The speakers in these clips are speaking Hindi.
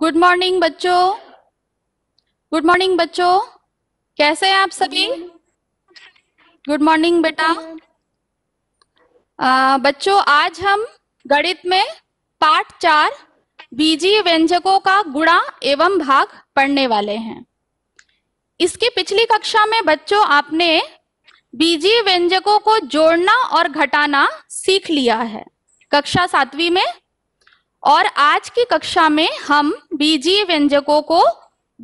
गुड मॉर्निंग बच्चों गुड मॉर्निंग बच्चों कैसे हैं आप सभी गुड मॉर्निंग बेटा uh, बच्चों आज हम गणित में पार्ट चार बीजी व्यंजकों का गुणा एवं भाग पढ़ने वाले हैं इसकी पिछली कक्षा में बच्चों आपने बीजी व्यंजकों को जोड़ना और घटाना सीख लिया है कक्षा सातवीं में और आज की कक्षा में हम बीजीय व्यंजकों को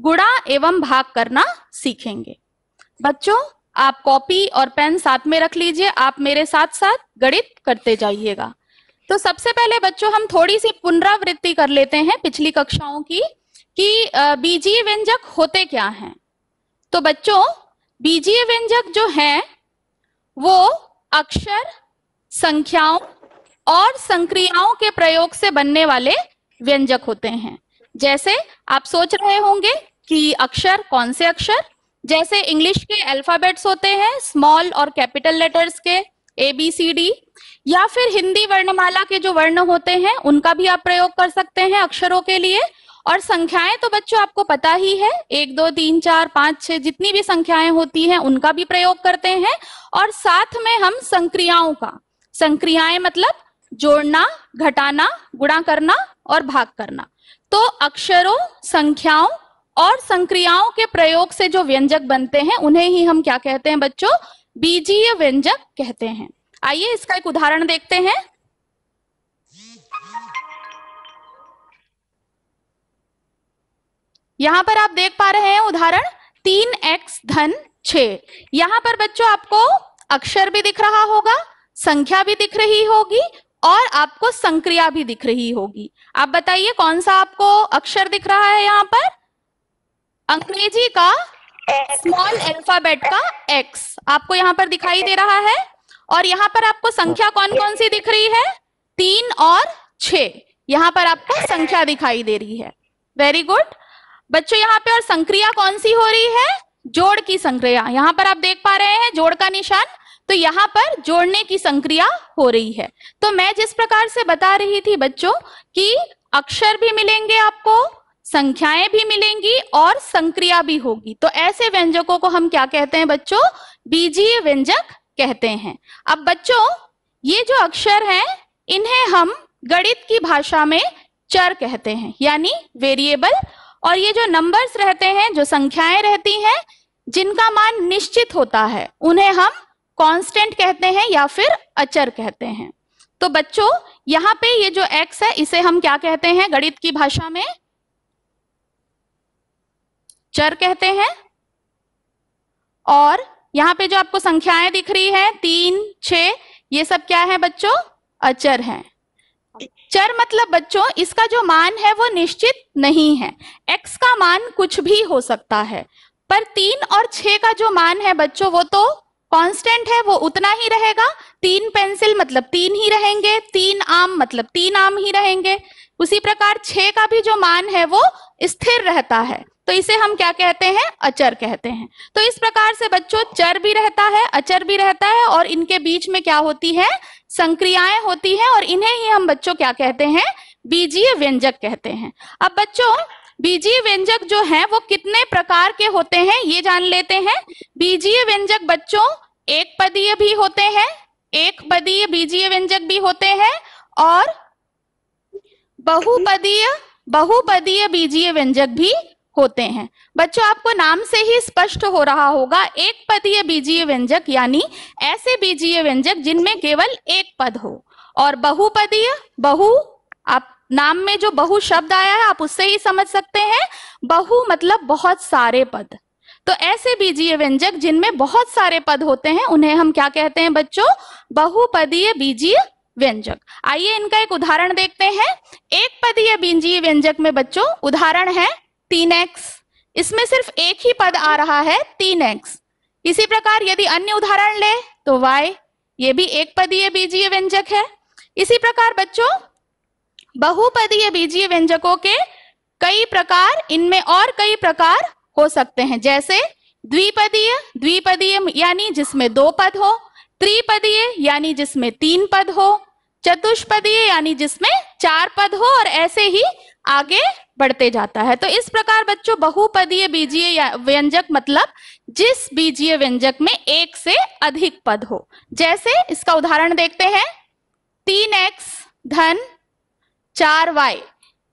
गुणा एवं भाग करना सीखेंगे बच्चों आप कॉपी और पेन साथ में रख लीजिए आप मेरे साथ साथ गणित करते जाइएगा तो सबसे पहले बच्चों हम थोड़ी सी पुनरावृत्ति कर लेते हैं पिछली कक्षाओं की कि बीजीय व्यंजक होते क्या हैं तो बच्चों बीजीय व्यंजक जो हैं वो अक्षर संख्याओं और संक्रियाओं के प्रयोग से बनने वाले व्यंजक होते हैं जैसे आप सोच रहे होंगे कि अक्षर कौन से अक्षर जैसे इंग्लिश के अल्फाबेट्स होते हैं स्मॉल और कैपिटल लेटर्स के ए बी सी डी या फिर हिंदी वर्णमाला के जो वर्ण होते हैं उनका भी आप प्रयोग कर सकते हैं अक्षरों के लिए और संख्याएं तो बच्चों आपको पता ही है एक दो तीन चार पांच छह जितनी भी संख्याएं होती हैं उनका भी प्रयोग करते हैं और साथ में हम संक्रियाओं का संक्रियाएं मतलब जोड़ना घटाना गुणा करना और भाग करना तो अक्षरों संख्याओं और संक्रियाओं के प्रयोग से जो व्यंजक बनते हैं उन्हें ही हम क्या कहते हैं बच्चों बीजीय व्यंजक कहते हैं आइए इसका एक उदाहरण देखते हैं यहां पर आप देख पा रहे हैं उदाहरण तीन एक्स धन छ यहां पर बच्चों आपको अक्षर भी दिख रहा होगा संख्या भी दिख रही होगी और आपको संक्रिया भी दिख रही होगी आप बताइए कौन सा आपको अक्षर दिख रहा है यहाँ पर अंग्रेजी का स्मॉल अल्फाबेट का एक्स आपको यहाँ पर दिखाई दे रहा है और यहाँ पर आपको संख्या कौन कौन सी दिख रही है तीन और छ यहाँ पर आपको संख्या दिखाई दे रही है वेरी गुड बच्चों यहाँ पे और संक्रिया कौन सी हो रही है जोड़ की संक्रिया यहाँ पर आप देख पा रहे हैं जोड़ का निशान तो यहां पर जोड़ने की संक्रिया हो रही है तो मैं जिस प्रकार से बता रही थी बच्चों कि अक्षर भी मिलेंगे आपको संख्याएं भी मिलेंगी और संक्रिया भी होगी तो ऐसे व्यंजकों को हम क्या कहते हैं बच्चों बीजीय व्यंजक कहते हैं अब बच्चों ये जो अक्षर हैं इन्हें हम गणित की भाषा में चर कहते हैं यानी वेरिएबल और ये जो नंबर्स रहते हैं जो संख्याएं रहती हैं जिनका मान निश्चित होता है उन्हें हम कांस्टेंट कहते हैं या फिर अचर कहते हैं तो बच्चों यहां पे ये जो एक्स है इसे हम क्या कहते हैं गणित की भाषा में चर कहते हैं और यहाँ पे जो आपको संख्याएं दिख रही है तीन छ ये सब क्या है बच्चों अचर है चर मतलब बच्चों इसका जो मान है वो निश्चित नहीं है एक्स का मान कुछ भी हो सकता है पर तीन और छ का जो मान है बच्चों वो तो कांस्टेंट है वो उतना ही रहेगा तीन पेंसिल मतलब तीन ही रहेंगे तीन आम मतलब तीन आम ही रहेंगे उसी प्रकार छ का भी जो मान है वो स्थिर रहता है तो इसे हम क्या कहते हैं अचर कहते हैं तो इस प्रकार से बच्चों चर भी रहता है अचर भी रहता है और इनके बीच में क्या होती है संक्रियाएं होती हैं और इन्हें ही हम बच्चों क्या कहते हैं बीजीय व्यंजक कहते हैं अब बच्चों बीजीय व्यंजक जो है वो कितने प्रकार के होते हैं ये जान लेते हैं बीजीय व्यंजक बच्चों एक पदीय भी होते हैं एक पदीय बीजीय व्यंजक भी होते हैं और बहुपदीय बहुपदीय बीजीय व्यंजक भी होते हैं बच्चों आपको नाम से ही स्पष्ट हो रहा होगा एक पदीय बीजीय व्यंजक यानी ऐसे बीजीय व्यंजक जिनमें केवल एक पद हो और बहुपदीय बहु आप नाम में जो बहु शब्द आया है आप उससे ही समझ सकते हैं बहु मतलब बहुत सारे पद तो ऐसे बीजीय व्यंजक जिनमें बहुत सारे पद होते हैं उन्हें हम क्या कहते हैं बच्चों बहुपदीय बीजीय व्यंजक आइए इनका एक उदाहरण देखते हैं एक पदीय बीजीय व्यंजक में बच्चों उदाहरण है तीन एक्स इसमें सिर्फ एक ही पद आ रहा है तीन एक्स इसी प्रकार यदि अन्य उदाहरण ले तो वाई ये भी एक पदीय बीजीय व्यंजक है इसी प्रकार बच्चों बहुपदीय बीजीय व्यंजकों के कई प्रकार इनमें और कई प्रकार हो सकते हैं जैसे द्विपदीय द्विपदीय यानी जिसमें दो पद हो त्रिपदीय यानी जिसमें तीन पद हो चतुष्पदीय यानी जिसमें चार पद हो और ऐसे ही आगे बढ़ते जाता है तो इस प्रकार बच्चों बहुपदीय बीजीय व्यंजक मतलब जिस बीजीय व्यंजक में एक से अधिक पद हो जैसे इसका उदाहरण देखते हैं तीन एक्स धन चार वाई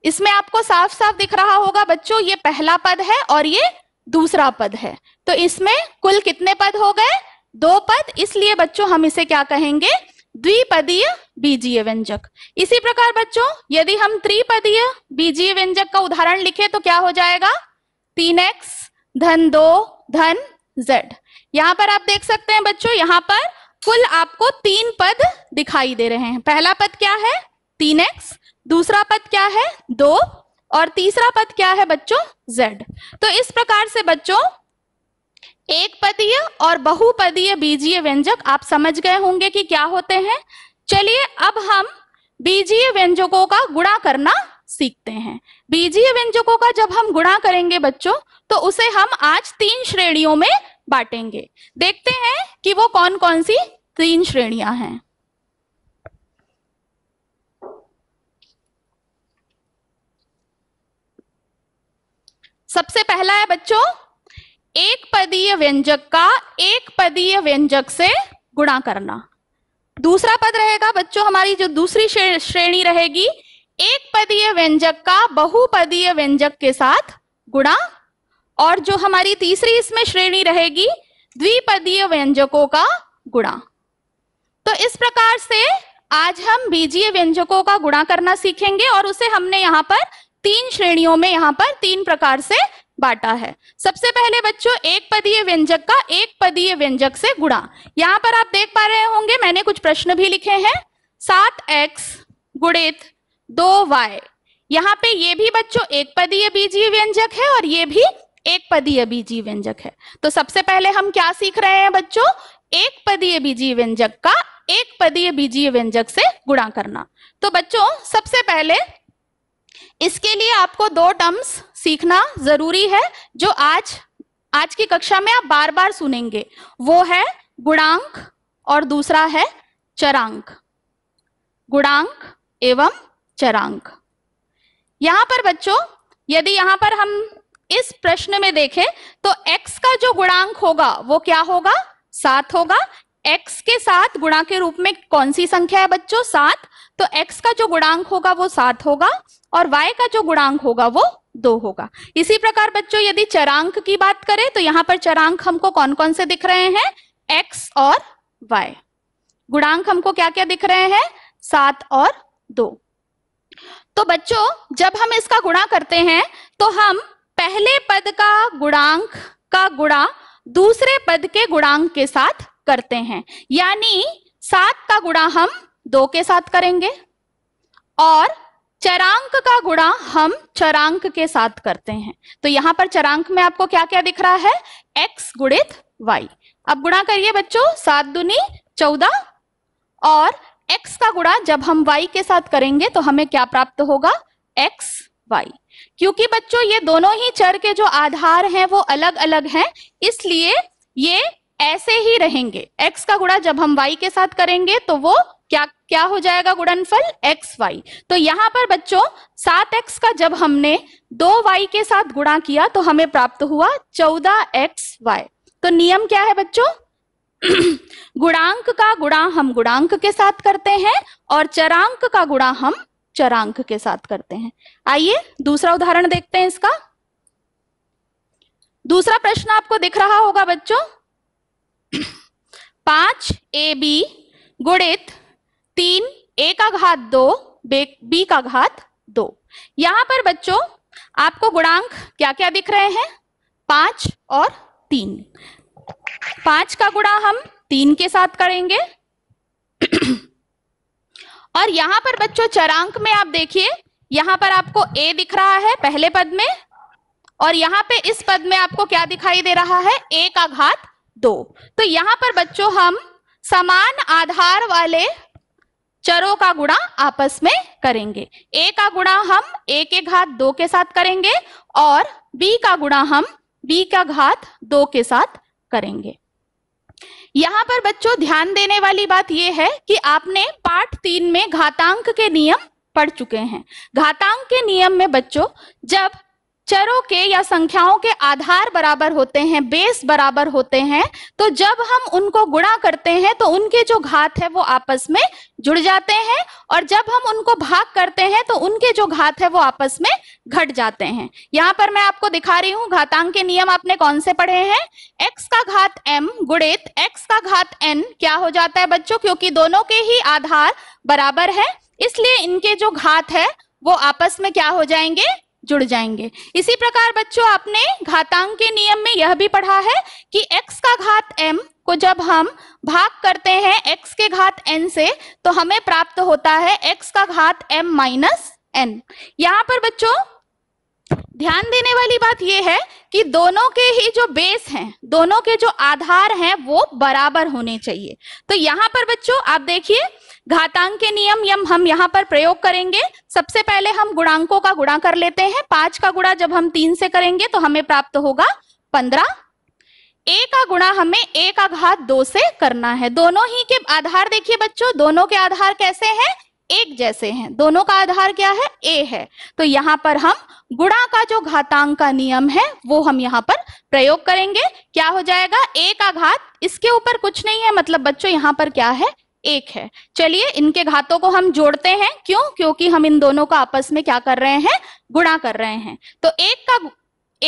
इसमें आपको साफ साफ दिख रहा होगा बच्चों ये पहला पद है और ये दूसरा पद है तो इसमें कुल कितने पद हो गए दो पद इसलिए बच्चों हम इसे क्या कहेंगे द्विपदीय बीजीय व्यंजक इसी प्रकार बच्चों यदि हम त्रिपदीय बीजीय व्यंजक का उदाहरण लिखे तो क्या हो जाएगा तीन एक्स धन दो धन जेड यहाँ पर आप देख सकते हैं बच्चों यहाँ पर कुल आपको तीन पद दिखाई दे रहे हैं पहला पद क्या है तीन एक्स दूसरा पद क्या है दो और तीसरा पद क्या है बच्चों z तो इस प्रकार से बच्चों एक पदीय और बहुपदीय बीजीय व्यंजक आप समझ गए होंगे कि क्या होते हैं चलिए अब हम बीजीय व्यंजकों का गुणा करना सीखते हैं बीजीय व्यंजकों का जब हम गुणा करेंगे बच्चों तो उसे हम आज तीन श्रेणियों में बांटेंगे देखते हैं कि वो कौन कौन सी तीन श्रेणियां हैं सबसे पहला है बच्चों एक पदीय व्यंजक का एक पदीय व्यंजक से गुणा करना दूसरा पद रहेगा बच्चों हमारी जो दूसरी श्रेणी रहेगी एक पदीय व्यंजक का बहुपदीय व्यंजक के साथ गुणा और जो हमारी तीसरी इसमें श्रेणी रहेगी द्विपदीय व्यंजकों का गुणा तो इस प्रकार से आज हम बीजीय व्यंजकों का गुणा करना सीखेंगे और उसे हमने यहां पर तीन श्रेणियों में यहाँ पर तीन प्रकार से बांटा है सबसे पहले बच्चों एक पदीय व्यंजक का एक पदीय व्यंजक से गुणा यहाँ पर आप देख पा रहे होंगे मैंने कुछ प्रश्न भी लिखे हैं सात एक्स गुणित दो वाई यहाँ पे ये भी बच्चों एक पदीय बीजीय व्यंजक है और ये भी एक पदीय बीजीय व्यंजक है तो सबसे पहले हम क्या सीख रहे हैं बच्चों एक पदीय बीजीय व्यंजक का एक पदीय बीजीय व्यंजक से गुणा करना तो बच्चों सबसे पहले इसके लिए आपको दो टर्म्स सीखना जरूरी है जो आज आज की कक्षा में आप बार बार सुनेंगे वो है गुणांक और दूसरा है चरांक गुणांक एवं चरांक यहां पर बच्चों यदि यहां पर हम इस प्रश्न में देखें तो x का जो गुणांक होगा वो क्या होगा सात होगा x के साथ गुणा के रूप में कौन सी संख्या है बच्चों सात तो x का जो गुणांक होगा वो सात होगा और y का जो गुणांक होगा वो दो होगा इसी प्रकार बच्चों यदि चरांक की बात करें तो यहां पर चरांक हमको कौन कौन से दिख रहे हैं x और y गुणांक हमको क्या क्या दिख रहे हैं सात और दो तो बच्चों जब हम इसका गुणा करते हैं तो हम पहले पद का गुणांक का गुणा दूसरे पद के गुणांक के साथ करते हैं यानी सात का गुणा हम दो के साथ करेंगे और चरांक का गुणा हम चरांक के साथ करते हैं तो यहां पर चरांक में आपको क्या क्या दिख रहा है x गुणित y अब गुणा करिए बच्चों सात दुनी चौदह और x का गुणा जब हम y के साथ करेंगे तो हमें क्या प्राप्त होगा x y क्योंकि बच्चों ये दोनों ही चर के जो आधार हैं वो अलग अलग हैं इसलिए ये ऐसे ही रहेंगे x का गुणा जब हम y के साथ करेंगे तो वो क्या क्या हो जाएगा गुणनफल एक्स वाई तो यहां पर बच्चों सात एक्स का जब हमने दो वाई के साथ गुणा किया तो हमें प्राप्त हुआ चौदह एक्स वाई तो नियम क्या है बच्चों गुणांक का गुणा हम गुणांक के साथ करते हैं और चरांक का गुणा हम चरांक के साथ करते हैं आइए दूसरा उदाहरण देखते हैं इसका दूसरा प्रश्न आपको दिख रहा होगा बच्चों पांच ए बी गुणित तीन ए का घात दो बी का घात दो यहां पर बच्चों आपको गुणांक क्या क्या दिख रहे हैं पांच और तीन पांच का गुणा हम तीन के साथ करेंगे और यहां पर बच्चों चरांक में आप देखिए यहां पर आपको ए दिख रहा है पहले पद में और यहां पे इस पद में आपको क्या दिखाई दे रहा है ए का घात दो तो यहां पर बच्चों हम समान आधार वाले चरों का गुणा आपस में करेंगे ए का गुणा हम ए के घात दो के साथ करेंगे और बी का गुणा हम बी का घात दो के साथ करेंगे यहाँ पर बच्चों ध्यान देने वाली बात यह है कि आपने पाठ तीन में घातांक के नियम पढ़ चुके हैं घातांक के नियम में बच्चों जब चरों के या संख्याओं के आधार बराबर होते हैं बेस बराबर होते हैं तो जब हम उनको गुणा करते हैं तो उनके जो घात है वो आपस में जुड़ जाते हैं और जब हम उनको भाग करते हैं तो उनके जो घात है वो आपस में घट जाते हैं यहां पर मैं आपको दिखा रही हूं घातांक के नियम आपने कौन से पढ़े हैं एक्स का घात एम गुणित एक्स का घात एन क्या हो जाता है बच्चों क्योंकि दोनों के ही आधार बराबर है इसलिए इनके जो घात है वो आपस में क्या हो जाएंगे जुड़ जाएंगे इसी प्रकार बच्चों आपने घातांक के नियम में यह भी पढ़ा है कि x का घात m को जब हम भाग करते हैं x के घात n से तो हमें प्राप्त होता है x का घात m माइनस एन यहां पर बच्चों ध्यान देने वाली बात यह है कि दोनों के ही जो बेस हैं दोनों के जो आधार हैं वो बराबर होने चाहिए तो यहां पर बच्चों आप देखिए घातांक के नियम यम हम यहाँ पर प्रयोग करेंगे सबसे पहले हम गुणांकों का गुणा कर लेते हैं पांच का गुणा जब हम तीन से करेंगे तो हमें प्राप्त होगा पंद्रह ए का गुणा हमें ए का घात दो से करना है दोनों ही के आधार देखिए बच्चों दोनों के आधार कैसे हैं एक जैसे हैं दोनों का आधार क्या है ए है तो यहाँ पर हम गुणा का जो घातांक का नियम है वो हम यहाँ पर प्रयोग करेंगे क्या हो जाएगा ए का घात इसके ऊपर कुछ नहीं है मतलब बच्चों यहाँ पर क्या है एक है चलिए इनके घातों को हम जोड़ते हैं क्यों क्योंकि हम इन दोनों का आपस में क्या कर रहे हैं गुणा कर रहे हैं तो एक का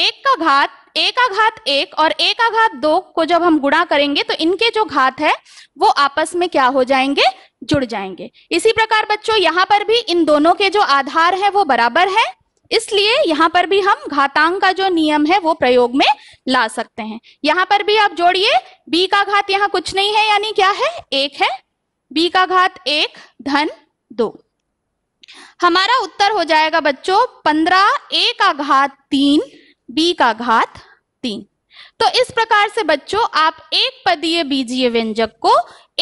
एक का घात एक का घात एक और एक का घात दो को जब हम गुणा करेंगे तो इनके जो घात है वो आपस में क्या हो जाएंगे जुड़ जाएंगे इसी प्रकार बच्चों यहाँ पर भी इन दोनों के जो आधार है वो बराबर है इसलिए यहां पर भी हम घातांक का जो नियम है वो प्रयोग में ला सकते हैं यहां पर भी आप जोड़िए b का घात यहाँ कुछ नहीं है यानी क्या है एक है बी का घात एक धन दो हमारा उत्तर हो जाएगा बच्चों पंद्रह ए का घात तीन बी का घात तीन तो इस प्रकार से बच्चों आप एक पदीय बीजीय व्यंजक को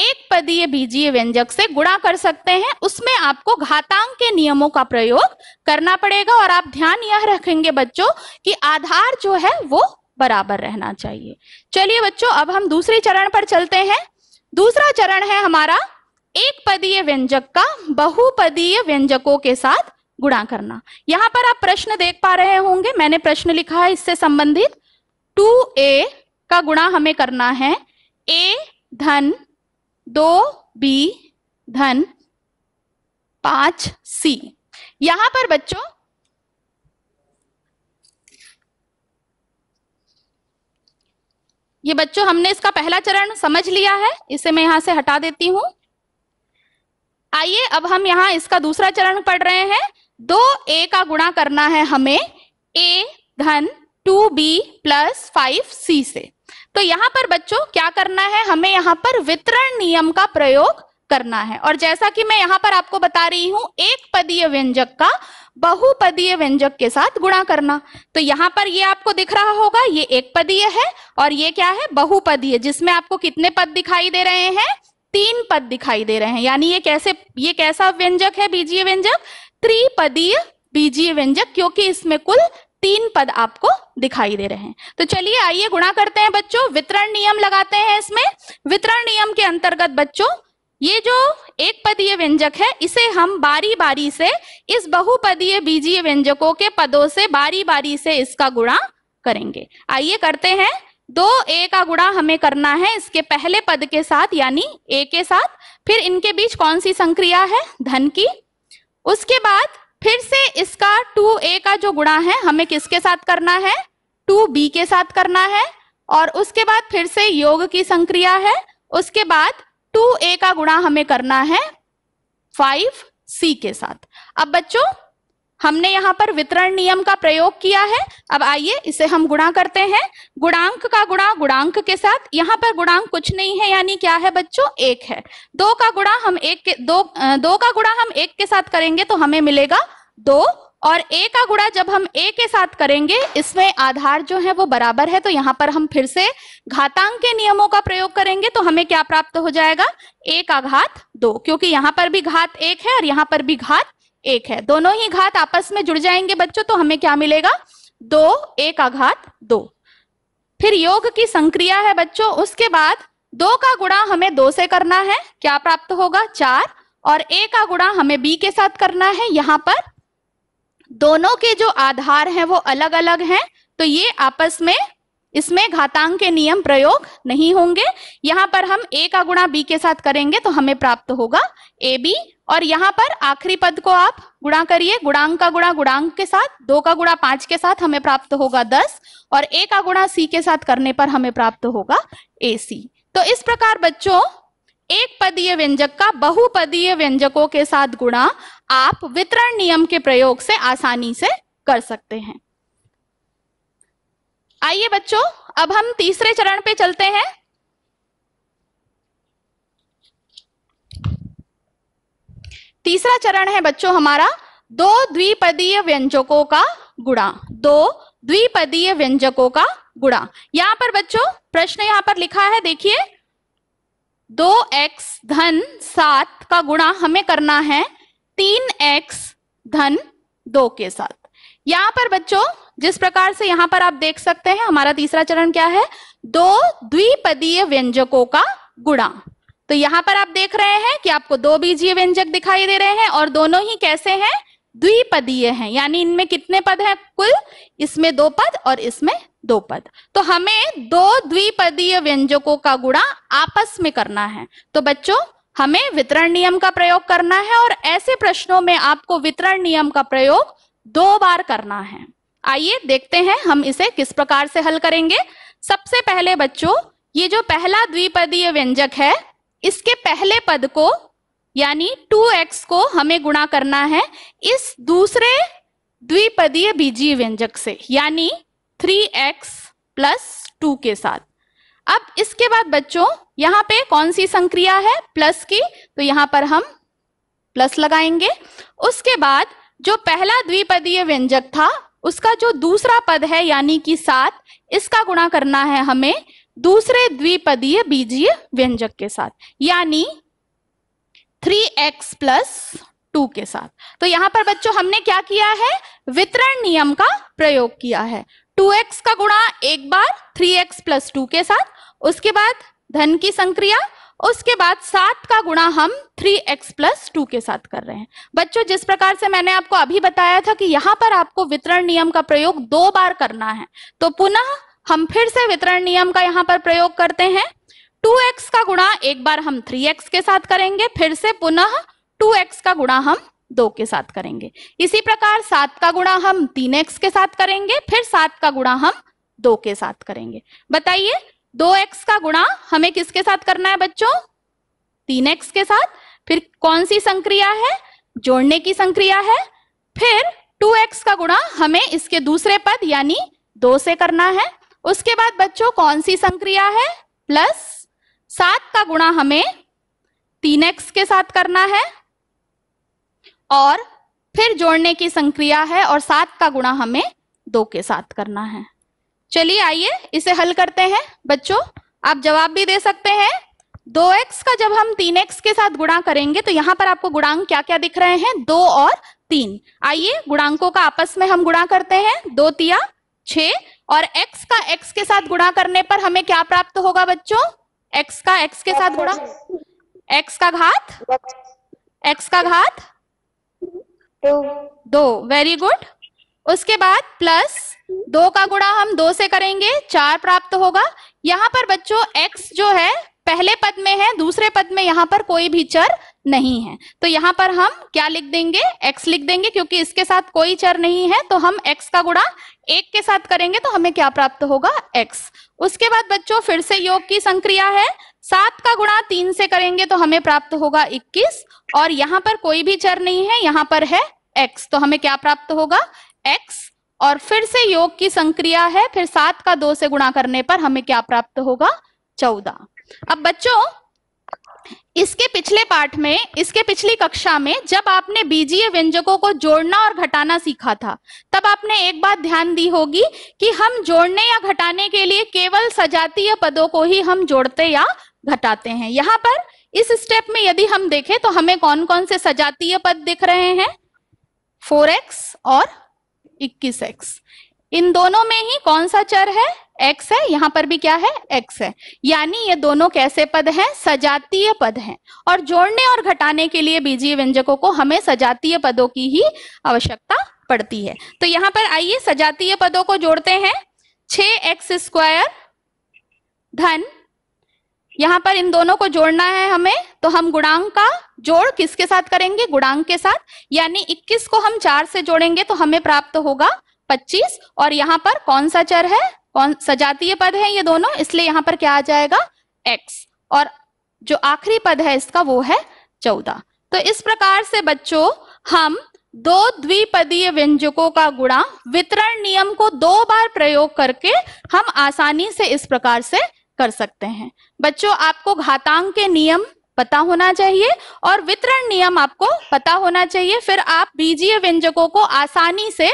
एक पदीय बीजीय व्यंजक से गुणा कर सकते हैं उसमें आपको घातांक के नियमों का प्रयोग करना पड़ेगा और आप ध्यान यह रखेंगे बच्चों कि आधार जो है वो बराबर रहना चाहिए चलिए बच्चों अब हम दूसरे चरण पर चलते हैं दूसरा चरण है हमारा एक पदीय व्यंजक का बहुपदीय व्यंजकों के साथ गुणा करना यहां पर आप प्रश्न देख पा रहे होंगे मैंने प्रश्न लिखा है इससे संबंधित टू ए का गुणा हमें करना है ए धन दो बी धन पांच सी यहां पर बच्चों ये बच्चों हमने इसका पहला चरण समझ लिया है इसे मैं यहां से हटा देती हूं आइए अब हम यहाँ इसका दूसरा चरण पढ़ रहे हैं दो ए का गुणा करना है हमें ए घन two B plus five C से तो यहाँ पर बच्चों क्या करना है हमें यहाँ पर वितरण नियम का प्रयोग करना है और जैसा कि मैं यहाँ पर आपको बता रही हूँ एक पदीय व्यंजक का बहुपदीय व्यंजक के साथ गुणा करना तो यहाँ पर ये आपको दिख रहा होगा ये एक पदीय है और ये क्या है बहुपदीय जिसमें आपको कितने पद दिखाई दे रहे हैं तीन पद दिखाई दे रहे हैं यानी ये कैसे ये कैसा व्यंजक है बीजीय व्यंजक त्रिपदीय बीजीय व्यंजक क्योंकि इसमें कुल तीन पद आपको दिखाई दे रहे हैं तो चलिए आइए गुणा करते हैं बच्चों वितरण नियम लगाते हैं इसमें वितरण नियम के अंतर्गत बच्चों ये जो एक पदीय व्यंजक है इसे हम बारी बारी से इस बहुपदीय बीजीय व्यंजकों के पदों से बारी बारी से इसका गुणा करेंगे आइए करते हैं दो ए का गुणा हमें करना है इसके पहले पद के साथ यानी ए के साथ फिर इनके बीच कौन सी संक्रिया है धन की उसके बाद फिर से इसका टू ए का जो गुणा है हमें किसके साथ करना है टू बी के साथ करना है और उसके बाद फिर से योग की संक्रिया है उसके बाद टू ए का गुणा हमें करना है फाइव सी के साथ अब बच्चों हमने यहाँ पर वितरण नियम का प्रयोग किया है अब आइए इसे हम गुणा करते हैं गुणांक का गुणा गुणांक के साथ यहाँ पर गुणांक कुछ नहीं है यानी क्या है बच्चों एक है दो का गुणा हम एक के दो दो का गुणा हम एक के साथ करेंगे तो हमें मिलेगा दो और ए का गुणा जब हम ए के साथ करेंगे इसमें आधार जो है वो बराबर है तो यहाँ पर हम फिर से घातांक के नियमों का प्रयोग करेंगे तो हमें क्या प्राप्त हो जाएगा ए का घात दो क्योंकि यहाँ पर भी घात एक है और यहाँ पर भी घात एक है दोनों ही घात आपस में जुड़ जाएंगे बच्चों तो हमें क्या मिलेगा दो एक आघात दो फिर योग की संक्रिया है बच्चों उसके बाद दो का गुणा हमें दो से करना है क्या प्राप्त होगा चार और ए का गुणा हमें बी के साथ करना है यहाँ पर दोनों के जो आधार हैं वो अलग अलग हैं तो ये आपस में इसमें घातांक के नियम प्रयोग नहीं होंगे यहां पर हम ए का गुणा बी के साथ करेंगे तो हमें प्राप्त होगा ए बी और यहां पर आखिरी पद को आप गुणा करिए गुणांक का गुणा गुणांक के साथ दो का गुणा पांच के साथ हमें प्राप्त होगा दस और ए का गुणा सी के साथ करने पर हमें प्राप्त होगा ए सी तो इस प्रकार बच्चों एक पदीय व्यंजक का बहुपदीय व्यंजकों के साथ गुणा आप वितरण नियम के प्रयोग से आसानी से कर सकते हैं आइए बच्चों अब हम तीसरे चरण पे चलते हैं तीसरा चरण है बच्चों हमारा दो द्विपदीय व्यंजकों का गुणा दो द्विपदीय व्यंजकों का गुणा यहां पर बच्चों प्रश्न यहां पर लिखा है देखिए दो एक्स धन सात का गुणा हमें करना है तीन एक्स धन दो के साथ यहां पर बच्चों जिस प्रकार से यहाँ पर आप देख सकते हैं हमारा तीसरा चरण क्या है दो द्विपदीय व्यंजकों का गुणा तो यहां पर आप देख रहे हैं कि आपको दो बीजीय व्यंजक दिखाई दे रहे हैं और दोनों ही कैसे हैं द्विपदीय हैं यानी इनमें कितने पद हैं कुल इसमें दो पद और इसमें दो पद तो हमें दो द्विपदीय व्यंजकों का गुणा आपस में करना है तो बच्चों हमें वितरण नियम का प्रयोग करना है और ऐसे प्रश्नों में आपको वितरण नियम का प्रयोग दो बार करना है आइए देखते हैं हम इसे किस प्रकार से हल करेंगे सबसे पहले बच्चों ये जो पहला द्विपदीय व्यंजक है इसके पहले पद को यानी 2x को हमें गुणा करना है इस दूसरे द्विपदीय बीजीय व्यंजक से यानी 3x प्लस टू के साथ अब इसके बाद बच्चों यहाँ पे कौन सी संक्रिया है प्लस की तो यहां पर हम प्लस लगाएंगे उसके बाद जो पहला द्विपदीय व्यंजक था उसका जो दूसरा पद है यानी कि सात इसका गुणा करना है हमें दूसरे द्विपदीय बीजीय व्यंजक के साथ यानी थ्री एक्स प्लस टू के साथ तो यहां पर बच्चों हमने क्या किया है वितरण नियम का प्रयोग किया है टू एक्स का गुणा एक बार थ्री एक्स प्लस टू के साथ उसके बाद धन की संक्रिया उसके बाद सात का गुणा हम थ्री एक्स प्लस टू के साथ कर रहे हैं बच्चों जिस प्रकार से मैंने आपको अभी बताया था कि यहां पर आपको वितरण नियम का प्रयोग दो बार करना है तो पुनः हम फिर से वितरण नियम का यहां पर प्रयोग करते हैं 2x का गुणा एक बार हम 3x के साथ करेंगे फिर से पुनः 2x का गुणा हम दो के साथ करेंगे इसी प्रकार सात का गुणा हम 3x के साथ करेंगे फिर सात का गुणा हम दो के साथ करेंगे बताइए दो एक्स का गुणा हमें किसके साथ करना है बच्चों तीन एक्स के साथ फिर कौन सी संक्रिया है जोड़ने की संक्रिया है फिर टू एक्स का गुणा हमें इसके दूसरे पद यानी दो से करना है उसके बाद बच्चों कौन सी संक्रिया है प्लस सात का गुणा हमें तीन एक्स के साथ करना है और फिर जोड़ने की संक्रिया है और सात का गुणा हमें दो के साथ करना है चलिए आइए इसे हल करते हैं बच्चों आप जवाब भी दे सकते हैं दो एक्स का जब हम तीन एक्स के साथ गुणा करेंगे तो यहाँ पर आपको गुणांक क्या क्या दिख रहे हैं दो और तीन आइए गुणांकों का आपस में हम गुणा करते हैं दो तिया छ और x का x के साथ गुणा करने पर हमें क्या प्राप्त होगा बच्चों x का x के साथ गुणा x का घात x का घात दो वेरी गुड उसके बाद प्लस दो का गुणा हम दो से करेंगे चार प्राप्त होगा यहाँ पर बच्चों x जो है पहले पद में है दूसरे पद में यहाँ पर कोई भी चर नहीं है तो यहाँ पर हम क्या लिख देंगे x लिख देंगे क्योंकि इसके साथ कोई चर नहीं है तो हम x का गुणा एक के साथ करेंगे तो हमें क्या प्राप्त होगा x उसके बाद बच्चों फिर से योग की संक्रिया है सात का गुणा तीन से करेंगे तो हमें प्राप्त होगा इक्कीस और यहाँ पर कोई भी चर नहीं है यहाँ पर है एक्स तो हमें क्या प्राप्त होगा एक्स और फिर से योग की संक्रिया है फिर सात का दो से गुणा करने पर हमें क्या प्राप्त होगा चौदह अब बच्चों इसके पिछले पाठ में इसके पिछली कक्षा में जब आपने बीजीय व्यंजकों को जोड़ना और घटाना सीखा था तब आपने एक बात ध्यान दी होगी कि हम जोड़ने या घटाने के लिए केवल सजातीय पदों को ही हम जोड़ते या घटाते हैं यहां पर इस स्टेप में यदि हम देखें तो हमें कौन कौन से सजातीय पद दिख रहे हैं एक्स और इक्कीस एक्स इन दोनों में ही कौन सा चर है एक्स है यहाँ पर भी क्या है एक्स है यानी ये दोनों कैसे पद हैं सजातीय पद हैं और जोड़ने और घटाने के लिए बीजीय व्यंजकों को हमें सजातीय पदों की ही आवश्यकता पड़ती है तो यहाँ पर आइए सजातीय पदों को जोड़ते हैं छ एक्स स्क्वायर धन यहाँ पर इन दोनों को जोड़ना है हमें तो हम गुणांक का जोड़ किसके साथ करेंगे गुणांक के साथ यानी 21 को हम चार से जोड़ेंगे तो हमें प्राप्त होगा 25 और यहाँ पर कौन सा चर है कौन सजातीय पद है ये दोनों इसलिए यहाँ पर क्या आ जाएगा x और जो आखिरी पद है इसका वो है चौदह तो इस प्रकार से बच्चों हम दो द्विपदीय व्यंजकों का गुणा वितरण नियम को दो बार प्रयोग करके हम आसानी से इस प्रकार से कर सकते हैं बच्चों आपको घातांक के नियम पता होना चाहिए और वितरण नियम आपको पता होना चाहिए फिर आप बीजीय व्यंजकों को आसानी से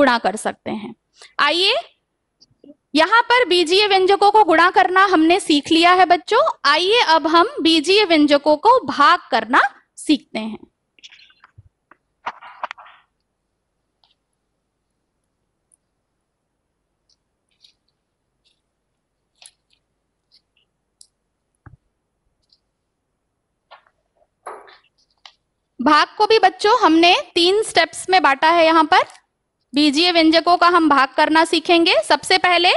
गुणा कर सकते हैं आइए यहाँ पर बीजीय व्यंजकों को गुणा करना हमने सीख लिया है बच्चों आइए अब हम बीजीय व्यंजकों को भाग करना सीखते हैं भाग को भी बच्चों हमने तीन स्टेप्स में बांटा है यहाँ पर बीजीय व्यंजकों का हम भाग करना सीखेंगे सबसे पहले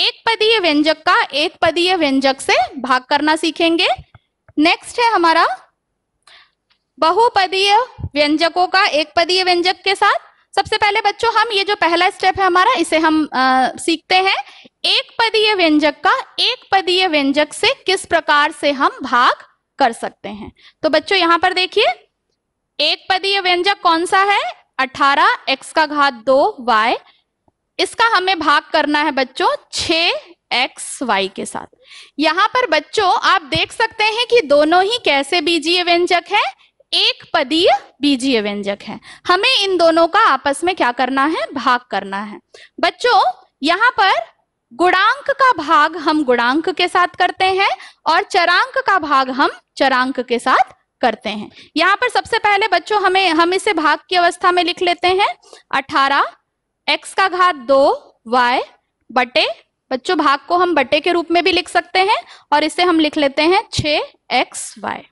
एक पदीय व्यंजक का एक पदीय व्यंजक से भाग करना सीखेंगे नेक्स्ट है हमारा बहुपदीय व्यंजकों का एक पदीय व्यंजक के साथ सबसे पहले बच्चों हम ये जो पहला स्टेप है हमारा इसे हम आ, सीखते हैं एक पदीय व्यंजक का एक पदीय व्यंजक से किस प्रकार से हम भाग कर सकते हैं तो बच्चों यहां पर देखिए एक पदीय व्यंजक कौन सा है 18 एक्स का घात दो y इसका हमें भाग करना है बच्चों एक्स वाई के साथ यहां पर बच्चों आप देख सकते हैं कि दोनों ही कैसे बीजीय व्यंजक है एक पदीय बीजीय व्यंजक है हमें इन दोनों का आपस में क्या करना है भाग करना है बच्चों यहां पर गुणांक का भाग हम गुणांक के साथ करते हैं और चरांक का भाग हम चरांक के साथ करते हैं यहाँ पर सबसे पहले बच्चों हमें हम इसे भाग की अवस्था में लिख लेते हैं अठारह एक्स का घात दो वाई बटे बच्चों भाग को हम बटे के रूप में भी लिख सकते हैं और इसे हम लिख लेते हैं छ एक्स वाई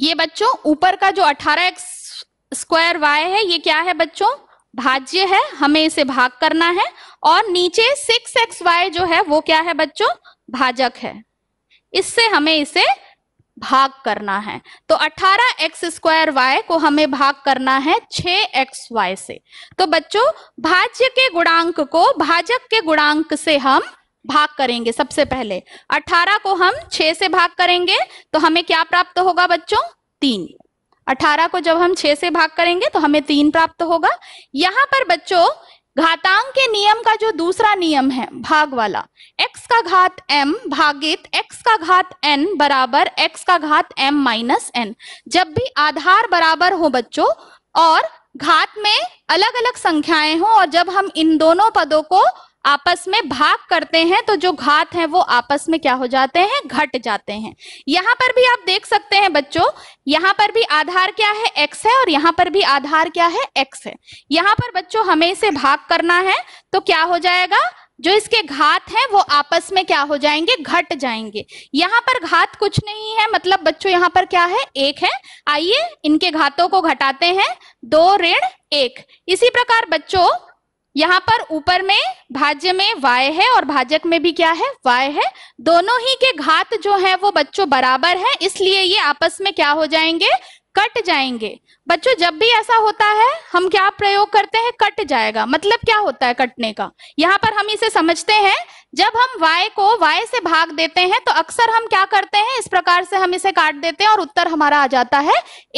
ये बच्चों ऊपर का जो अठारह एक्स स्क्वायर वाई है ये क्या है बच्चों भाज्य है हमें इसे भाग करना है और नीचे सिक्स एक्स वाई जो है वो क्या है बच्चों भाजक है इससे हमें इसे भाग करना है तो 18 एक्स स्क्वायर वाई को हमें भाग करना है 6 एक्स वाई से तो बच्चों भाज्य के गुणांक को भाजक के गुणांक से हम भाग करेंगे सबसे पहले 18 को हम 6 से भाग करेंगे तो हमें क्या प्राप्त होगा बच्चों तीन 18 को जब हम 6 से भाग करेंगे तो हमें तीन प्राप्त होगा यहां पर बच्चों घातांक के नियम का जो दूसरा नियम है भाग वाला x का घात m भागित x का घात n बराबर x का घात m माइनस एन जब भी आधार बराबर हो बच्चों और घात में अलग अलग संख्याएं हो और जब हम इन दोनों पदों को आपस में भाग करते हैं तो जो घात हैं वो आपस में क्या हो जाते हैं घट जाते हैं यहां पर भी आप देख सकते हैं बच्चों यहां पर भी आधार क्या है एक्स है और यहां पर भी आधार क्या है एक्स है यहां पर बच्चों हमें इसे भाग करना है तो क्या हो जाएगा जो इसके घात हैं वो आपस में क्या हो जाएंगे घट जाएंगे यहाँ पर घात कुछ नहीं है मतलब बच्चों यहाँ पर क्या है एक है आइए इनके घातों को घटाते हैं दो ऋण एक इसी प्रकार बच्चों यहाँ पर ऊपर में भाज्य में वाय है और भाजक में भी क्या है वाय है दोनों ही के घात जो है वो बच्चों बराबर है इसलिए ये आपस में क्या हो जाएंगे कट जाएंगे बच्चों जब भी ऐसा होता है हम क्या प्रयोग करते हैं कट जाएगा मतलब क्या होता है कटने का यहाँ पर हम इसे समझते हैं जब हम वाय को वाय से भाग देते हैं तो अक्सर हम क्या करते हैं इस प्रकार से हम इसे काट देते हैं और उत्तर हमारा आ जाता है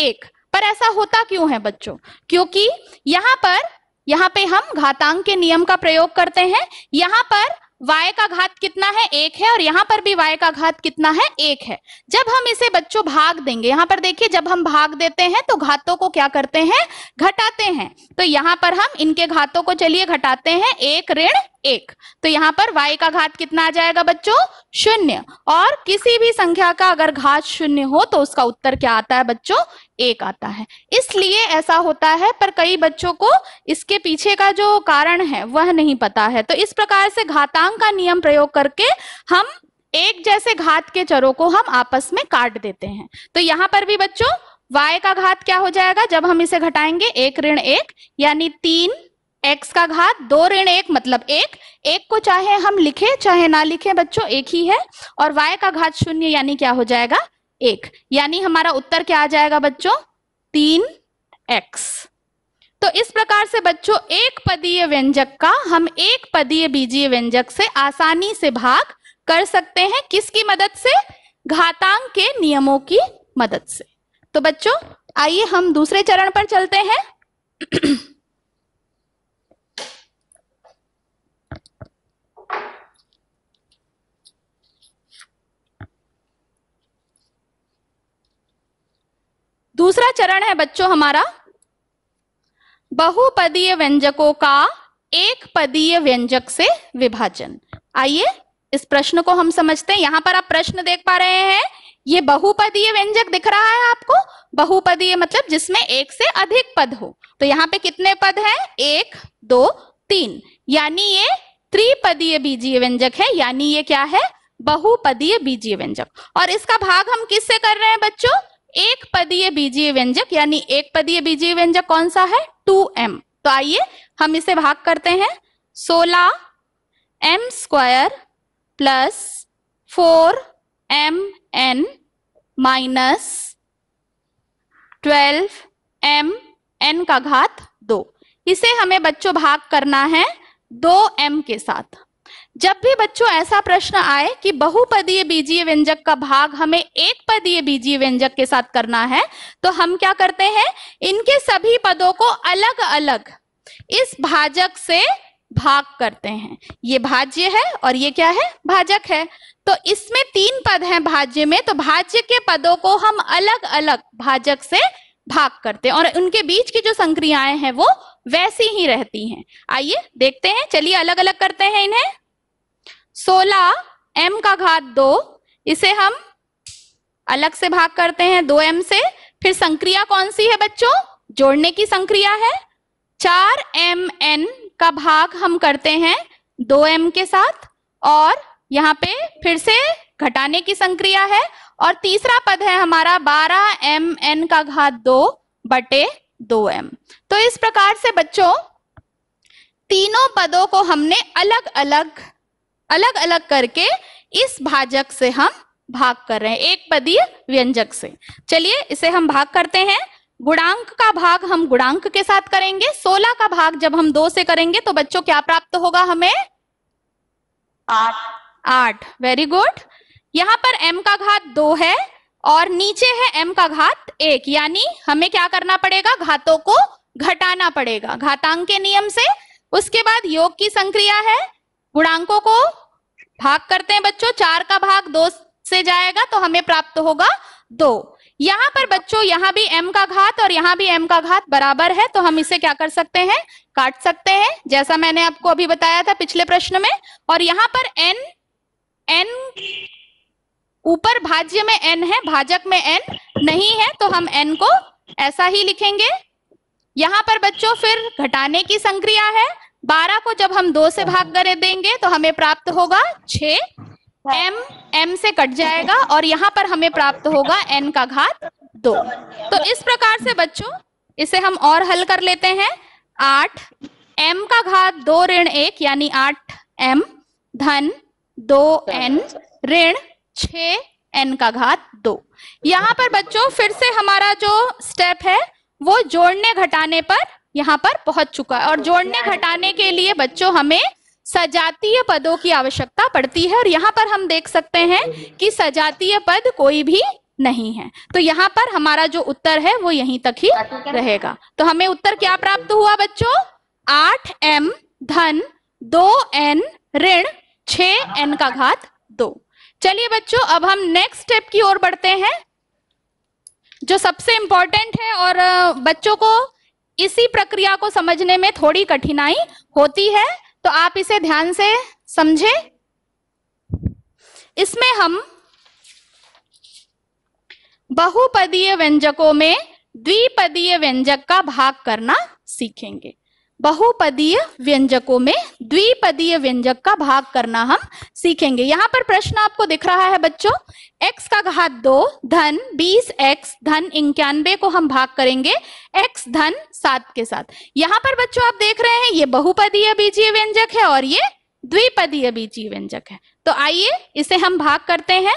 एक पर ऐसा होता क्यों है बच्चों क्योंकि यहाँ पर यहाँ पे हम घातांक के नियम का प्रयोग करते हैं यहाँ पर y का घात कितना है एक है और यहाँ पर भी y का घात कितना है एक है जब हम इसे बच्चों भाग देंगे यहाँ पर देखिए जब हम भाग देते हैं तो घातों को क्या करते हैं घटाते हैं तो यहाँ पर हम इनके घातों को चलिए घटाते हैं एक ऋण एक तो यहाँ पर y का घात कितना आ जाएगा बच्चों शून्य और किसी भी संख्या का अगर घात शून्य हो तो उसका उत्तर क्या आता है बच्चों एक आता है इसलिए ऐसा होता है पर कई बच्चों को इसके पीछे का जो कारण है वह नहीं पता है तो इस प्रकार से घातांक का नियम प्रयोग करके हम एक जैसे घात के चरों को हम आपस में काट देते हैं तो यहां पर भी बच्चों y का घात क्या हो जाएगा जब हम इसे घटाएंगे एक ऋण एक यानी तीन x का घात दो ऋण एक मतलब एक एक को चाहे हम लिखे चाहे ना लिखे बच्चों एक ही है और y का घात शून्य यानी क्या हो जाएगा एक यानी हमारा उत्तर क्या आ जाएगा बच्चों तीन एक्स तो इस प्रकार से बच्चों एक पदीय व्यंजक का हम एक पदीय बीजीय व्यंजक से आसानी से भाग कर सकते हैं किसकी मदद से घातांक के नियमों की मदद से तो बच्चों आइए हम दूसरे चरण पर चलते हैं दूसरा चरण है बच्चों हमारा बहुपदीय व्यंजकों का एक पदीय व्यंजक से विभाजन आइए इस प्रश्न को हम समझते हैं यहां पर आप प्रश्न देख पा रहे हैं ये बहुपदीय व्यंजक दिख रहा है आपको बहुपदीय मतलब जिसमें एक से अधिक पद हो तो यहाँ पे कितने पद हैं एक दो तीन यानी ये त्रिपदीय बीजीय व्यंजक है यानी ये क्या है बहुपदीय बीजीय व्यंजक और इसका भाग हम किससे कर रहे हैं बच्चों एक पदीय बीजीय व्यंजक यानी एक पदीय बीजीय व्यंजक कौन सा है टू एम तो आइए हम इसे भाग करते हैं 16 M square plus four M N minus twelve M N का घात दो इसे हमें बच्चों भाग करना है दो एम के साथ जब भी बच्चों ऐसा प्रश्न आए कि बहुपदीय बीजीय व्यंजक का भाग हमें एक पदीय बीजीय व्यंजक के साथ करना है तो हम क्या करते हैं इनके सभी पदों को अलग अलग इस भाजक से भाग करते हैं ये भाज्य है और ये क्या है भाजक है तो इसमें तीन पद हैं भाज्य में तो भाज्य के पदों को हम अलग अलग भाजक से भाग करते हैं और उनके बीच की जो संक्रियाएं हैं वो वैसी ही रहती हैं आइए देखते हैं चलिए अलग अलग करते हैं इन्हें सोलह एम का घात दो इसे हम अलग से भाग करते हैं दो एम से फिर संक्रिया कौन सी है बच्चों जोड़ने की संक्रिया है चार एम एन का भाग हम करते हैं दो एम के साथ और यहाँ पे फिर से घटाने की संक्रिया है और तीसरा पद है हमारा बारह एम एन का घात दो बटे दो एम तो इस प्रकार से बच्चों तीनों पदों को हमने अलग अलग अलग अलग करके इस भाजक से हम भाग कर रहे हैं एक पदीय व्यंजक से चलिए इसे हम भाग करते हैं गुणांक का भाग हम गुणांक के साथ करेंगे 16 का भाग जब हम दो से करेंगे तो बच्चों क्या प्राप्त होगा हमें आठ आठ वेरी गुड यहाँ पर m का घात दो है और नीचे है m का घात एक यानी हमें क्या करना पड़ेगा घातों को घटाना पड़ेगा घातांक के नियम से उसके बाद योग की संक्रिया है गुणांकों को भाग करते हैं बच्चों चार का भाग दो से जाएगा तो हमें प्राप्त होगा दो यहां पर बच्चों यहां भी m का घात और यहां भी m का घात बराबर है तो हम इसे क्या कर सकते हैं काट सकते हैं जैसा मैंने आपको अभी बताया था पिछले प्रश्न में और यहाँ पर n n ऊपर भाज्य में एन है भाजक में एन नहीं है तो हम एन को ऐसा ही लिखेंगे यहाँ पर बच्चों फिर घटाने की संक्रिया है बारह को जब हम दो से भाग कर देंगे तो हमें प्राप्त होगा छ एम एम से कट जाएगा और यहां पर हमें प्राप्त होगा एन का घात दो तो इस प्रकार से बच्चों इसे हम और हल कर लेते हैं आठ एम का घात दो ऋण एक यानी आठ एम धन दो एन ऋण छ एन का घात दो यहाँ पर बच्चों फिर से हमारा जो स्टेप है वो जोड़ने घटाने पर यहाँ पर पहुंच चुका है और जोड़ने घटाने के लिए बच्चों हमें सजातीय पदों की आवश्यकता पड़ती है और यहाँ पर हम देख सकते हैं कि सजातीय पद कोई भी नहीं है तो यहाँ पर हमारा जो उत्तर है वो यहीं तक ही रहेगा तो हमें उत्तर क्या प्राप्त हुआ बच्चों आठ एम धन दो एन ऋण छ एन का घात दो चलिए बच्चों अब हम नेक्स्ट स्टेप की ओर बढ़ते हैं जो सबसे इम्पोर्टेंट है और बच्चों को इसी प्रक्रिया को समझने में थोड़ी कठिनाई होती है तो आप इसे ध्यान से समझे इसमें हम बहुपदीय व्यंजकों में द्विपदीय व्यंजक का भाग करना सीखेंगे बहुपदीय व्यंजकों में द्विपदीय व्यंजक का भाग करना हम सीखेंगे यहाँ पर प्रश्न आपको दिख रहा है बच्चों x का घात दो धन बीस एक्स धन इक्यानबे को हम भाग करेंगे x धन सात के साथ यहाँ पर बच्चों आप देख रहे हैं ये बहुपदीय बीजीय व्यंजक है और ये द्विपदीय बीजीय व्यंजक है तो आइए इसे हम भाग करते हैं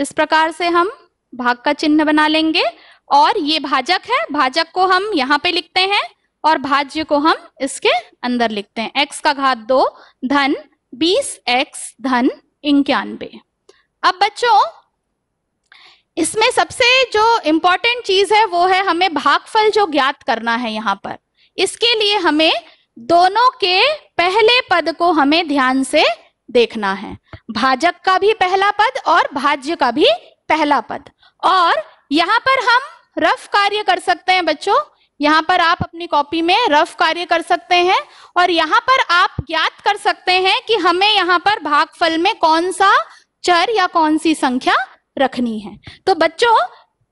इस प्रकार से हम भाग का चिन्ह बना लेंगे और ये भाजक है भाजक को हम यहाँ पे लिखते हैं और भाज्य को हम इसके अंदर लिखते हैं एक्स का घात दो धन बीस एक्स धन इक्यानबे अब बच्चों इसमें सबसे जो इम्पोर्टेंट चीज है वो है हमें भागफल जो ज्ञात करना है यहाँ पर इसके लिए हमें दोनों के पहले पद को हमें ध्यान से देखना है भाजक का भी पहला पद और भाज्य का भी पहला पद और यहाँ पर हम रफ कार्य कर सकते हैं बच्चों यहाँ पर आप अपनी कॉपी में रफ कार्य कर सकते हैं और यहाँ पर आप ज्ञात कर सकते हैं कि हमें यहाँ पर भागफल में कौन सा चर या कौन सी संख्या रखनी है तो बच्चों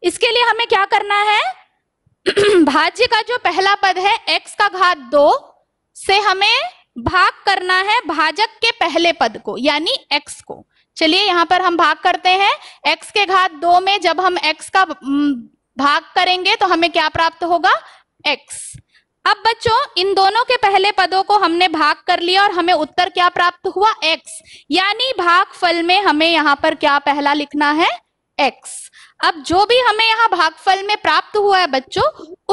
इसके लिए हमें क्या करना है भाज्य का जो पहला पद है x का घात दो से हमें भाग करना है भाजक के पहले पद को यानी x को चलिए यहाँ पर हम भाग करते हैं x के घात दो में जब हम x का भाग करेंगे तो हमें क्या प्राप्त होगा x अब बच्चों इन दोनों के पहले पदों को हमने भाग कर लिया और हमें उत्तर क्या प्राप्त हुआ x यानी फल में हमें यहां पर क्या पहला लिखना है x अब जो भी हमें यहाँ फल में प्राप्त हुआ है बच्चों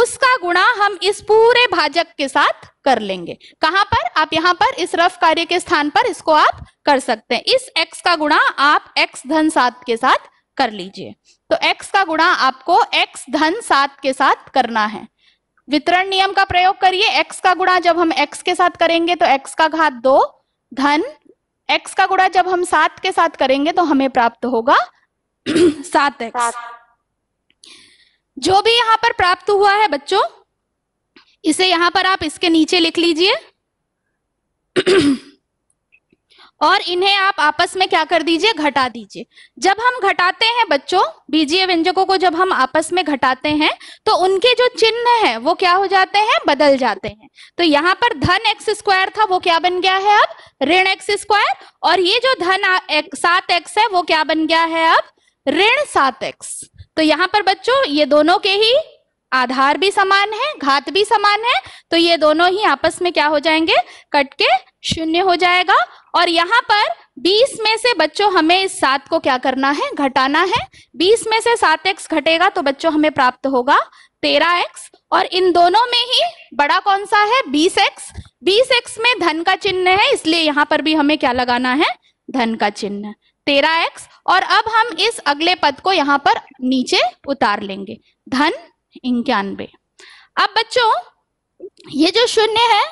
उसका गुणा हम इस पूरे भाजक के साथ कर लेंगे कहां पर आप यहां पर इस रफ कार्य के स्थान पर इसको आप कर सकते हैं इस x का गुणा आप x धन सात के साथ कर लीजिए तो x का गुणा आपको x धन सात के साथ करना है वितरण नियम का प्रयोग करिए x का गुणा जब हम x के साथ करेंगे तो x का घात दो धन x का गुणा जब हम सात के साथ करेंगे तो हमें प्राप्त होगा सात एक्स जो भी यहां पर प्राप्त हुआ है बच्चों इसे यहां पर आप इसके नीचे लिख लीजिए और इन्हें आप आपस में क्या कर दीजिए घटा दीजिए जब हम घटाते हैं बच्चों बीजीय व्यंजकों को जब हम आपस में घटाते हैं तो उनके जो चिन्ह है वो क्या हो जाते हैं बदल जाते हैं तो यहाँ पर धन एक्स स्क्वायर था वो क्या बन गया है अब ऋण एक्स स्क्वायर और ये जो धन एक, सात एक्स है वो क्या बन गया है अब ऋण सात एक्स तो यहाँ पर बच्चों ये दोनों के ही आधार भी समान है घात भी समान है तो ये दोनों ही आपस में क्या हो जाएंगे कट के शून्य हो जाएगा और यहाँ पर 20 में से बच्चों हमें इस सात को क्या करना है घटाना है 20 में से सात एक्स घटेगा तो बच्चों हमें प्राप्त होगा तेरह एक्स और इन दोनों में ही बड़ा कौन सा है बीस एक्स बीस एक्स में धन का चिन्ह है इसलिए यहाँ पर भी हमें क्या लगाना है धन का चिन्ह तेरह एक्स और अब हम इस अगले पद को यहाँ पर नीचे उतार लेंगे धन इक्यानबे अब बच्चों ये जो शून्य है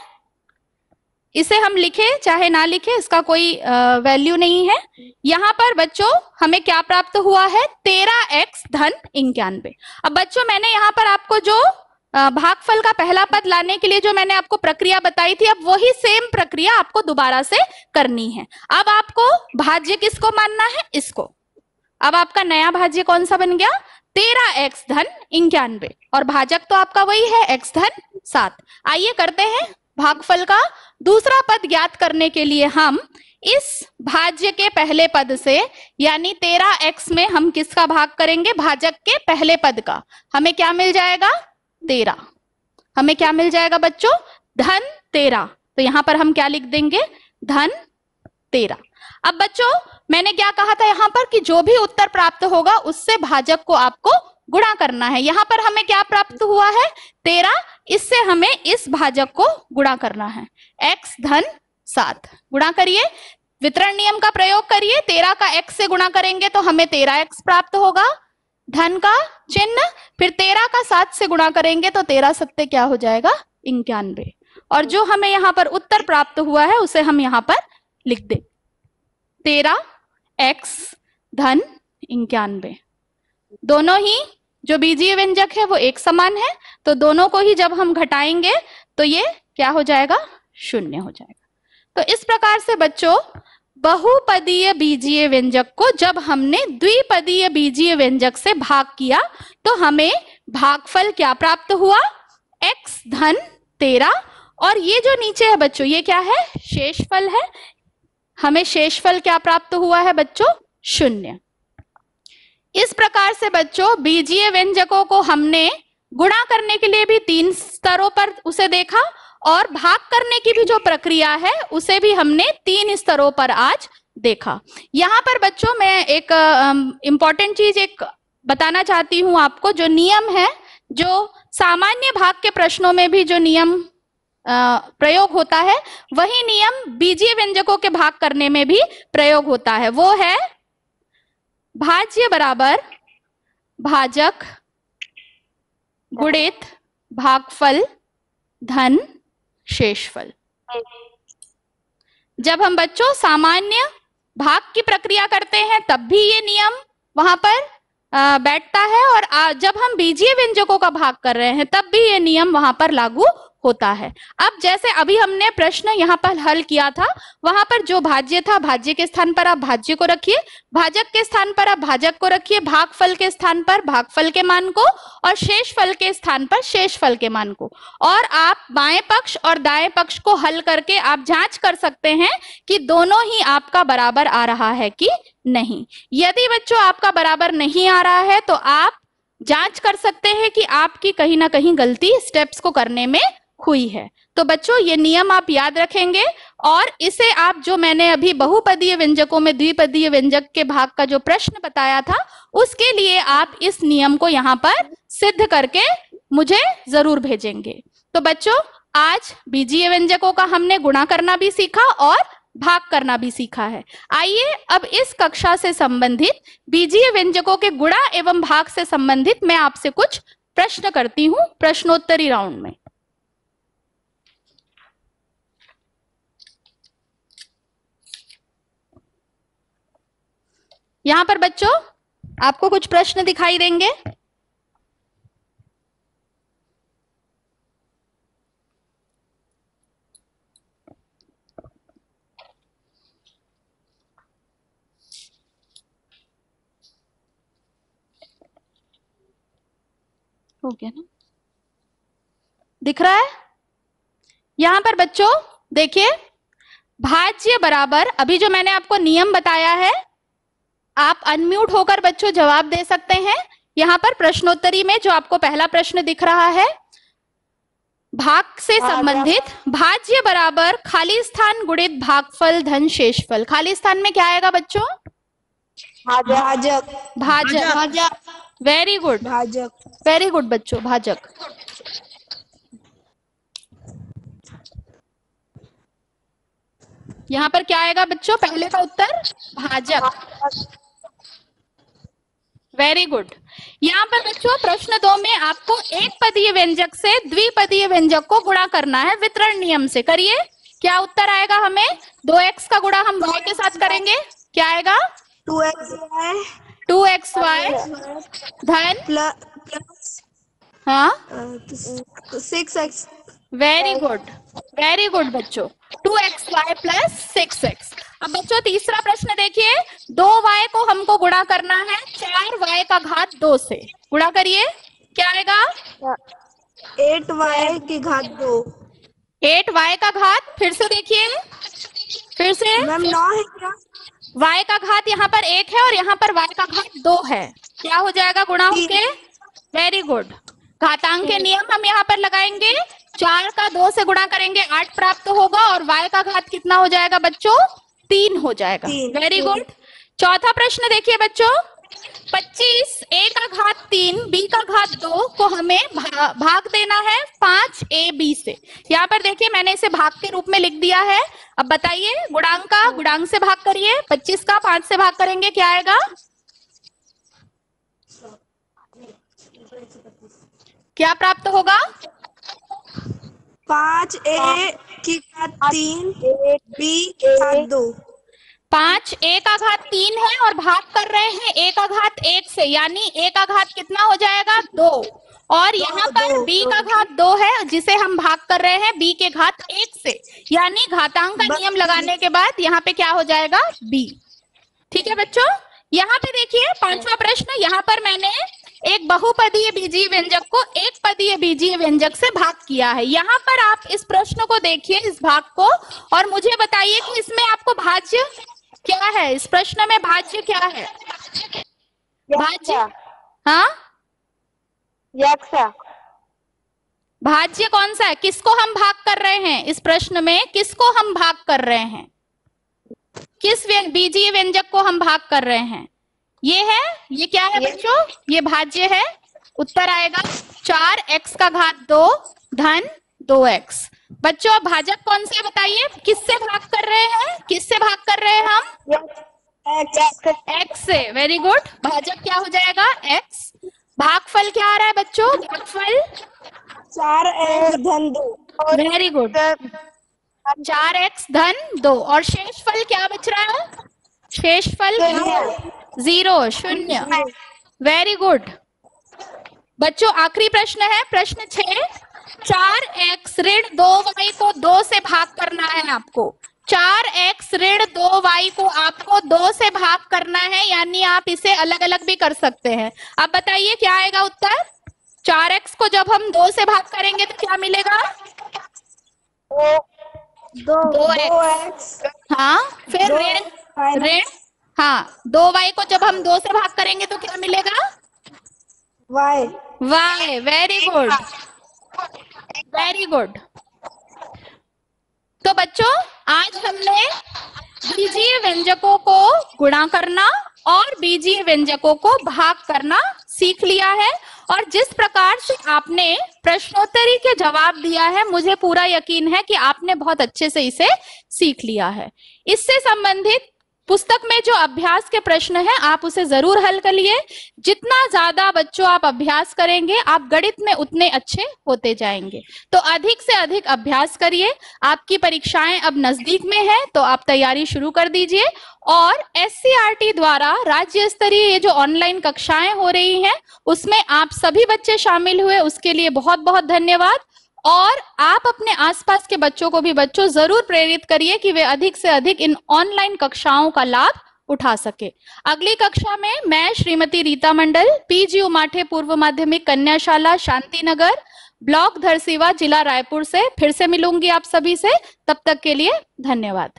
इसे हम लिखे चाहे ना लिखे इसका कोई वैल्यू नहीं है यहां पर बच्चों हमें क्या प्राप्त हुआ है तेरह एक्स धन इक्यानबे अब बच्चों मैंने यहाँ पर आपको जो भागफल का पहला पद लाने के लिए जो मैंने आपको प्रक्रिया बताई थी अब वही सेम प्रक्रिया आपको दोबारा से करनी है अब आपको भाज्य किसको मानना है इसको अब आपका नया भाज्य कौन सा बन गया तेरह एक्स धन इक्यानबे और भाजक तो आपका वही है एक्स धन सात आइए करते हैं भागफल का दूसरा पद ज्ञात करने के लिए हम इस भाज्य के पहले पद से यानी तेरह एक्स में हम किसका भाग करेंगे भाजक के पहले पद का हमें क्या मिल जाएगा तेरह हमें क्या मिल जाएगा बच्चों धन तेरह तो यहां पर हम क्या लिख देंगे धन तेरह अब बच्चों मैंने क्या कहा था यहाँ पर कि जो भी उत्तर प्राप्त होगा उससे भाजक को आपको गुणा करना है यहाँ पर हमें क्या प्राप्त हुआ है तेरह इससे हमें इस भाजक को गुणा करना है एक्स धन सात गुणा करिए वितरण नियम का प्रयोग करिए तेरह का एक्स से गुणा करेंगे तो हमें तेरह एक्स प्राप्त होगा धन का चिन्ह फिर तेरह का सात से गुणा करेंगे तो तेरह सत्य क्या हो जाएगा इक्यानवे और जो हमें यहाँ पर उत्तर प्राप्त हुआ है उसे हम यहाँ पर लिख दें तेरह एक्स धन इक्यानवे दोनों ही जो बीजीय व्यंजक है वो एक समान है तो दोनों को ही जब हम घटाएंगे तो ये क्या हो जाएगा शून्य हो जाएगा तो इस प्रकार से बच्चों बहुपदीय बीजीय व्यंजक को जब हमने द्विपदीय बीजीय व्यंजक से भाग किया तो हमें भागफल क्या प्राप्त हुआ एक्स धन तेरह और ये जो नीचे है बच्चों ये क्या है शेषफल है हमें शेषफल क्या प्राप्त हुआ है बच्चों शून्य इस प्रकार से बच्चों बीजीय व्यंजकों को हमने गुणा करने के लिए भी तीन स्तरों पर उसे देखा और भाग करने की भी जो प्रक्रिया है उसे भी हमने तीन स्तरों पर आज देखा यहां पर बच्चों मैं एक इंपॉर्टेंट चीज एक बताना चाहती हूँ आपको जो नियम है जो सामान्य भाग के प्रश्नों में भी जो नियम प्रयोग होता है वही नियम बीजीय व्यंजकों के भाग करने में भी प्रयोग होता है वो है भाज्य बराबर भाजक गुणित भागफल धन शेषफल जब हम बच्चों सामान्य भाग की प्रक्रिया करते हैं तब भी ये नियम वहां पर बैठता है और जब हम बीजीय व्यंजकों का भाग कर रहे हैं तब भी ये नियम वहां पर लागू होता है अब जैसे अभी हमने प्रश्न यहाँ पर हल किया था वहां पर जो भाज्य था भाज्य के स्थान पर आप भाज्य को रखिए भाजक के स्थान पर आप भाजक को रखिए भागफल के स्थान पर भागफल के मान को और शेष फल के स्थान पर शेष फल के मान को और आप बाएं पक्ष और दाएं पक्ष को हल करके आप जांच कर सकते हैं कि दोनों ही आपका बराबर आ रहा है कि नहीं यदि बच्चों आपका बराबर नहीं आ रहा है तो आप जांच कर सकते हैं कि आपकी कहीं ना कहीं गलती स्टेप्स को करने में हुई है तो बच्चों ये नियम आप याद रखेंगे और इसे आप जो मैंने अभी बहुपदीय व्यंजकों में द्विपदीय व्यंजक के भाग का जो प्रश्न बताया था उसके लिए आप इस नियम को यहाँ पर सिद्ध करके मुझे जरूर भेजेंगे तो बच्चों आज बीजीय व्यंजकों का हमने गुणा करना भी सीखा और भाग करना भी सीखा है आइए अब इस कक्षा से संबंधित बीजीय व्यंजकों के गुणा एवं भाग से संबंधित मैं आपसे कुछ प्रश्न करती हूँ प्रश्नोत्तरी राउंड में यहां पर बच्चों आपको कुछ प्रश्न दिखाई देंगे हो गया ना दिख रहा है यहां पर बच्चों देखिए भाज्य बराबर अभी जो मैंने आपको नियम बताया है आप अनम्यूट होकर बच्चों जवाब दे सकते हैं यहाँ पर प्रश्नोत्तरी में जो आपको पहला प्रश्न दिख रहा है भाग से संबंधित भाज्य बराबर खाली स्थान गुणित भागफल धन शेषफल खाली स्थान में क्या आएगा बच्चों भाजक भाजक वेरी गुड भाजक वेरी गुड बच्चों भाजक यहाँ पर क्या आएगा बच्चों पहले का उत्तर भाजक वेरी गुड यहाँ पर बच्चों प्रश्न दो में आपको एक पदीय व्यंजक से द्विपदीय व्यंजक को गुणा करना है वितरण नियम से करिए क्या उत्तर आएगा हमें दो एक्स का गुणा हम वाई के साथ करेंगे क्या आएगा two X Y two X Y धन प्लस हाँ six X very good very good बच्चों two X Y plus six X अब बच्चों तीसरा प्रश्न देखिए दो वाई को हमको गुणा करना है चार वाई का घात दो से गुणा करिए क्या आएगा एट वाई की घात दो एट वाई का घात फिर से देखिए फिर से मैम नौ है क्या वाई का घात यहाँ पर एक है और यहाँ पर वाई का घात दो है क्या हो जाएगा गुणा होके वेरी गुड घातांक के नियम हम यहाँ पर लगाएंगे चार का दो से गुणा करेंगे आठ प्राप्त होगा और वाई का घात कितना हो जाएगा बच्चों तीन हो जाएगा वेरी गुड चौथा प्रश्न देखिए बच्चों पच्चीस ए का घात तीन बी का घात दो को हमें भा, भाग देना है पांच ए बी से यहाँ पर देखिए मैंने इसे भाग के रूप में लिख दिया है अब बताइए गुणांग का गुणांग से भाग करिए पच्चीस का पांच से भाग करेंगे क्या आएगा क्या प्राप्त होगा पांच ए की घात तीन बी की घात दो पांच ए का घात तीन है और भाग कर रहे हैं ए का घात एक से यानी ए का घात कितना हो जाएगा दो और यहाँ पर बी का घात दो है जिसे हम भाग कर रहे हैं बी के घात एक से यानी घातांक का नियम लगाने के बाद यहाँ पे क्या हो जाएगा बी ठीक है बच्चों यहाँ पे देखिए पांचवा प्रश्न यहाँ पर मैंने एक बहुपदीय बीजीय व्यंजक को एक पदीय बीजीय व्यंजक से भाग किया है यहाँ पर आप इस प्रश्न को देखिए इस भाग को और मुझे बताइए कि इसमें आपको भाज्य क्या है इस प्रश्न में भाज्य क्या है भाज्य हाँ भाज्य कौन सा है किसको हम भाग कर रहे हैं इस प्रश्न में किसको हम भाग कर रहे हैं किस बीजीय व्यंजक को हम भाग कर रहे हैं ये है ये क्या है बच्चों ये भाज्य है उत्तर आएगा चार एक्स का घात दो धन दो एक्स बच्चों अब भाजक कौन से बताइए किससे भाग कर रहे हैं किससे भाग कर रहे हैं हम एक्स से वेरी गुड भाजक क्या हो जाएगा एक्स भागफल क्या आ रहा है बच्चों भागफल चार एक्स धन दो वेरी गुड चार एक्स धन दो और शेष फल क्या बच रहा है शेष फल जीरो शून्य वेरी गुड बच्चों आखिरी प्रश्न है प्रश्न छ चार एक्स ऋण दो वाई को दो से भाग करना है आपको चार एक्स ऋण दो वाई को आपको दो से भाग करना है यानी आप इसे अलग अलग भी कर सकते हैं अब बताइए क्या आएगा उत्तर चार एक्स को जब हम दो से भाग करेंगे तो क्या मिलेगा दो, दो, दो एक्स हाँ फिर ऋण ऋण हाँ दो वाई को जब हम दो से भाग करेंगे तो क्या मिलेगा Y Y very good very good तो बच्चों आज हमने बीजीय व्यंजकों को गुणा करना और बीजीय व्यंजकों को भाग करना सीख लिया है और जिस प्रकार से आपने प्रश्नोत्तरी के जवाब दिया है मुझे पूरा यकीन है कि आपने बहुत अच्छे से इसे सीख लिया है इससे संबंधित पुस्तक में जो अभ्यास के प्रश्न है आप उसे जरूर हल कर लिए जितना ज्यादा बच्चों आप अभ्यास करेंगे आप गणित में उतने अच्छे होते जाएंगे तो अधिक से अधिक अभ्यास करिए आपकी परीक्षाएं अब नजदीक में है तो आप तैयारी शुरू कर दीजिए और एस द्वारा राज्य स्तरीय ये जो ऑनलाइन कक्षाएं हो रही हैं उसमें आप सभी बच्चे शामिल हुए उसके लिए बहुत बहुत धन्यवाद और आप अपने आसपास के बच्चों को भी बच्चों जरूर प्रेरित करिए कि वे अधिक से अधिक इन ऑनलाइन कक्षाओं का लाभ उठा सके अगली कक्षा में मैं श्रीमती रीता मंडल पीजी उमाठे पूर्व माध्यमिक कन्याशाला शांति नगर ब्लॉक धरसीवा जिला रायपुर से फिर से मिलूंगी आप सभी से तब तक के लिए धन्यवाद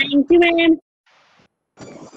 थैंक यू मैम